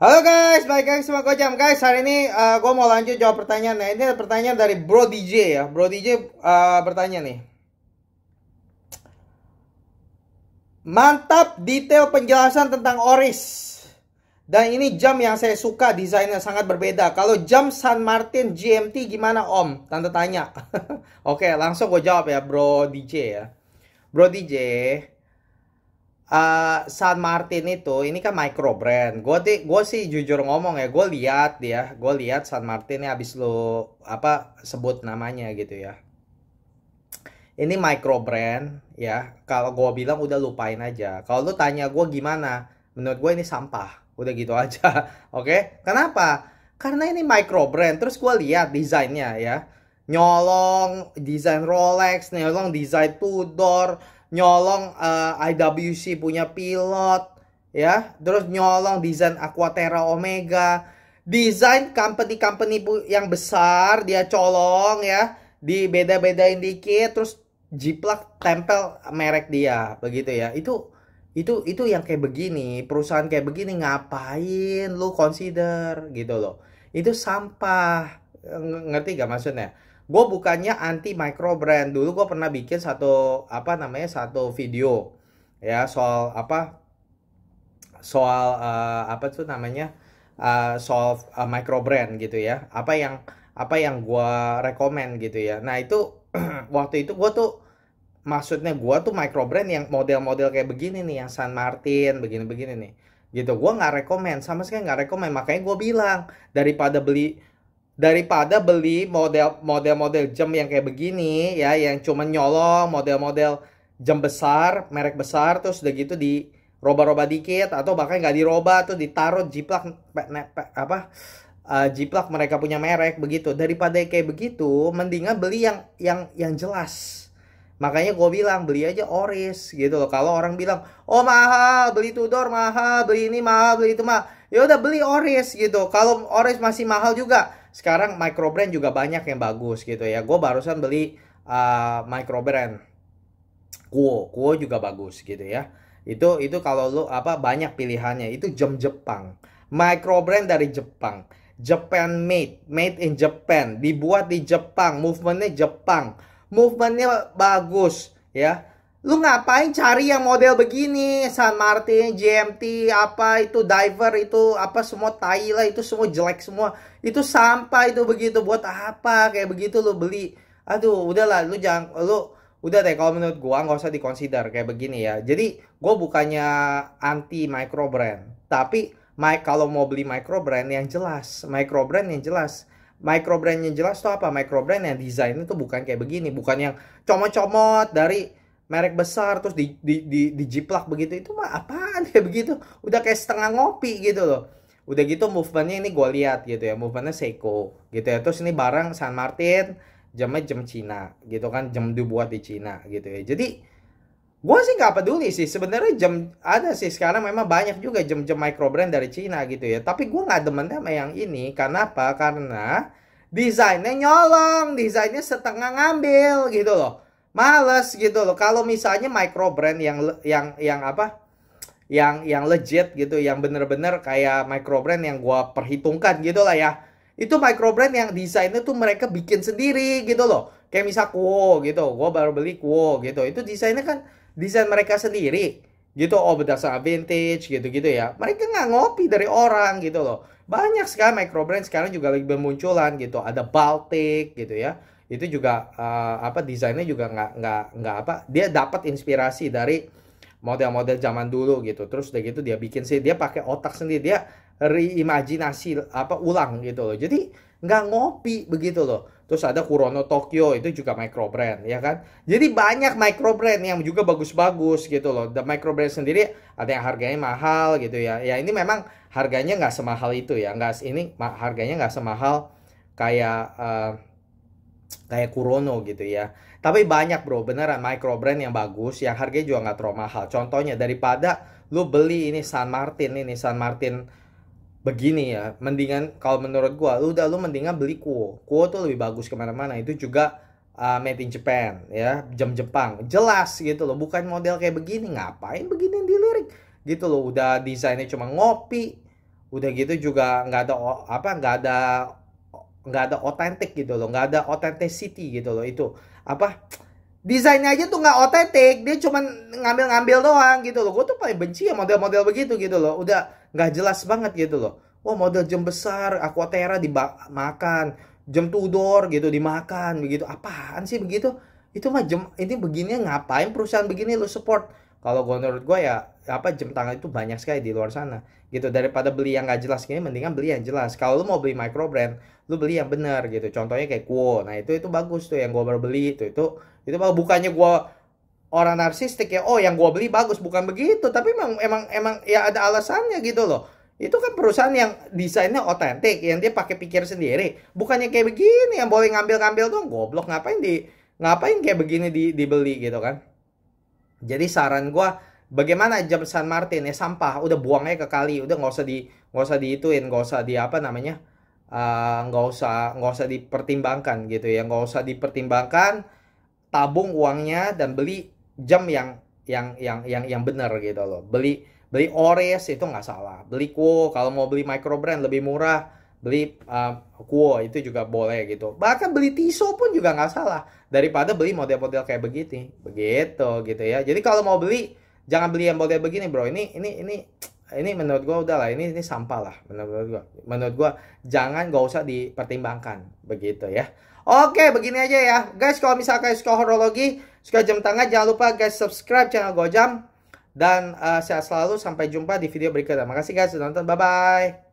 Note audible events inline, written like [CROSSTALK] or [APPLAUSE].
Halo guys, baik guys semua kocam guys. Hari ini uh, eh, gue mau lanjut jawab pertanyaan. Nah ini ada pertanyaan dari Bro DJ ya. Bro DJ uh, eh, bertanya nih. Mantap detail penjelasan tentang Oris. Dan ini jam yang saya suka desainnya sangat berbeda. Kalau jam San Martin GMT gimana Om? Tante tanya. [LAUGHS] Oke, langsung gue jawab ya Bro DJ ya. Bro DJ, uh, San Martin itu ini kan micro brand. Gue gue sih jujur ngomong ya, gue lihat dia, gue lihat San Martin ini habis lo apa sebut namanya gitu ya. Ini micro brand ya. Kalau gue bilang udah lupain aja. Kalau lu tanya gue gimana, menurut gue ini sampah. Udah gitu aja. [LAUGHS] Oke? Kenapa? Karena ini micro brand. Terus gue lihat desainnya ya. Nyolong desain Rolex, nyolong desain Tudor, nyolong uh, eh, IWC punya pilot ya terus nyolong desain Aquaterra Omega desain company-company yang besar dia colong ya di beda bedain dikit terus jiplak tempel merek dia begitu ya itu itu itu yang kayak begini perusahaan kayak begini ngapain lu consider gitu loh itu sampah ngerti gak maksudnya gue bukannya anti micro brand dulu gue pernah bikin satu apa namanya satu video ya soal apa soal uh, apa tuh namanya uh, soal uh, eh, micro brand gitu ya apa yang apa yang gue rekomend gitu ya nah itu [CLEARS THROAT] waktu itu gue tuh maksudnya gue tuh micro brand yang model-model kayak begini nih yang San Martin begini-begini nih gitu gue nggak rekomend sama sekali nggak rekomend makanya gue bilang daripada beli daripada beli model model-model jam yang kayak begini ya yang cuma nyolong model-model jam besar merek besar terus udah gitu di roba-roba dikit atau bahkan nggak diroba tuh ditaruh jiplak apa uh, eh, jiplak mereka punya merek begitu daripada kayak begitu mendingan beli yang yang yang jelas makanya gue bilang beli aja oris gitu loh kalau orang bilang oh mahal beli tudor mahal beli ini mahal beli itu mahal ya udah beli oris gitu kalau oris masih mahal juga sekarang microbrand juga banyak yang bagus gitu ya gue barusan beli uh, microbrand kuo kuo juga bagus gitu ya itu itu kalau lu apa banyak pilihannya itu jam Jepang microbrand dari Jepang Japan made made in Japan dibuat di Jepang movementnya Jepang movementnya bagus ya Lu ngapain cari yang model begini? San Martin, GMT, apa itu diver itu apa semua tai lah itu semua jelek semua. Itu sampah itu begitu buat apa kayak begitu lu beli. Aduh, udahlah lu jangan lu udah deh kalau menurut gua nggak usah dikonsider kayak begini ya. Jadi gua bukannya anti micro brand, tapi my, kalau mau beli micro brand yang jelas, micro brand yang jelas micro brand yang jelas tuh apa? Micro brand yang desain itu bukan kayak begini, bukan yang comot-comot dari merek besar terus di, di, di, di jiplak begitu itu mah apaan ya [LAUGHS] begitu udah kayak setengah ngopi gitu loh udah gitu movementnya ini gue lihat gitu ya movementnya Seiko gitu ya terus ini barang San Martin jamnya jam Cina gitu kan jam dibuat di Cina gitu ya jadi gue sih nggak peduli sih sebenarnya jam ada sih sekarang memang banyak juga jam-jam micro brand dari Cina gitu ya tapi gue nggak demen sama yang ini karena apa karena desainnya nyolong desainnya setengah ngambil gitu loh males gitu loh. Kalau misalnya micro brand yang yang yang apa? yang yang legit gitu, yang bener-bener kayak micro brand yang gua perhitungkan gitu lah ya. Itu micro brand yang desainnya tuh mereka bikin sendiri gitu loh. Kayak misal Kuo gitu, gua baru beli Kuo gitu. Itu desainnya kan desain mereka sendiri gitu oh berdasarkan vintage gitu-gitu ya mereka nggak ngopi dari orang gitu loh banyak sekali micro brand sekarang juga lagi bermunculan gitu ada Baltic gitu ya itu juga uh, apa desainnya juga nggak nggak nggak apa dia dapat inspirasi dari model-model zaman dulu gitu terus udah gitu dia bikin sih dia pakai otak sendiri dia reimajinasi apa ulang gitu loh jadi nggak ngopi begitu loh terus ada Kurono Tokyo itu juga micro brand ya kan jadi banyak micro brand yang juga bagus-bagus gitu loh the micro brand sendiri ada yang harganya mahal gitu ya ya ini memang harganya nggak semahal itu ya nggak ini harganya nggak semahal kayak uh, kayak Kurono gitu ya. Tapi banyak bro, beneran micro brand yang bagus, yang harganya juga nggak terlalu mahal. Contohnya daripada lu beli ini San Martin ini San Martin begini ya, mendingan kalau menurut gua, lu udah lu mendingan beli Kuo. Kuo tuh lebih bagus kemana-mana. Itu juga uh, made in Japan ya, jam Jepang, jelas gitu loh. Bukan model kayak begini, ngapain begini dilirik gitu loh. Udah desainnya cuma ngopi, udah gitu juga nggak ada apa nggak ada nggak ada otentik gitu loh nggak ada authenticity gitu loh itu apa desainnya aja tuh nggak otentik dia cuman ngambil-ngambil doang gitu loh gue tuh paling benci ya model-model begitu gitu loh udah nggak jelas banget gitu loh wah model jam besar aquatera dimakan jam tudor gitu dimakan begitu apaan sih begitu itu mah jam ini begini ngapain perusahaan begini lu support kalau gue menurut gue ya apa jam tangan itu banyak sekali di luar sana gitu daripada beli yang nggak jelas gini mendingan beli yang jelas kalau lu mau beli micro brand lu beli yang bener gitu contohnya kayak Kuo nah itu itu bagus tuh yang gua baru beli itu itu itu bukannya gua orang narsistik ya oh yang gua beli bagus bukan begitu tapi emang emang emang ya ada alasannya gitu loh itu kan perusahaan yang desainnya otentik yang dia pakai pikir sendiri bukannya kayak begini yang boleh ngambil-ngambil dong goblok ngapain di ngapain kayak begini di dibeli gitu kan jadi saran gua bagaimana jam San Martin ya sampah udah buangnya ke kali udah nggak usah di nggak usah diituin nggak usah di apa namanya eh, nggak uh, usah nggak usah dipertimbangkan gitu ya nggak usah dipertimbangkan tabung uangnya dan beli jam yang yang yang yang yang benar gitu loh beli beli Ores itu nggak salah beli Kuo kalau mau beli micro brand lebih murah beli uh, Kuo itu juga boleh gitu bahkan beli Tiso pun juga nggak salah daripada beli model-model kayak begini begitu gitu ya jadi kalau mau beli jangan beli yang model begini bro ini ini ini ini menurut gua udah lah ini ini sampah lah menurut gua menurut gua jangan gak usah dipertimbangkan begitu ya oke begini aja ya guys kalau misalkan suka horologi suka jam tangan jangan lupa guys subscribe channel gojam dan uh, sehat selalu sampai jumpa di video berikutnya makasih guys sudah nonton bye bye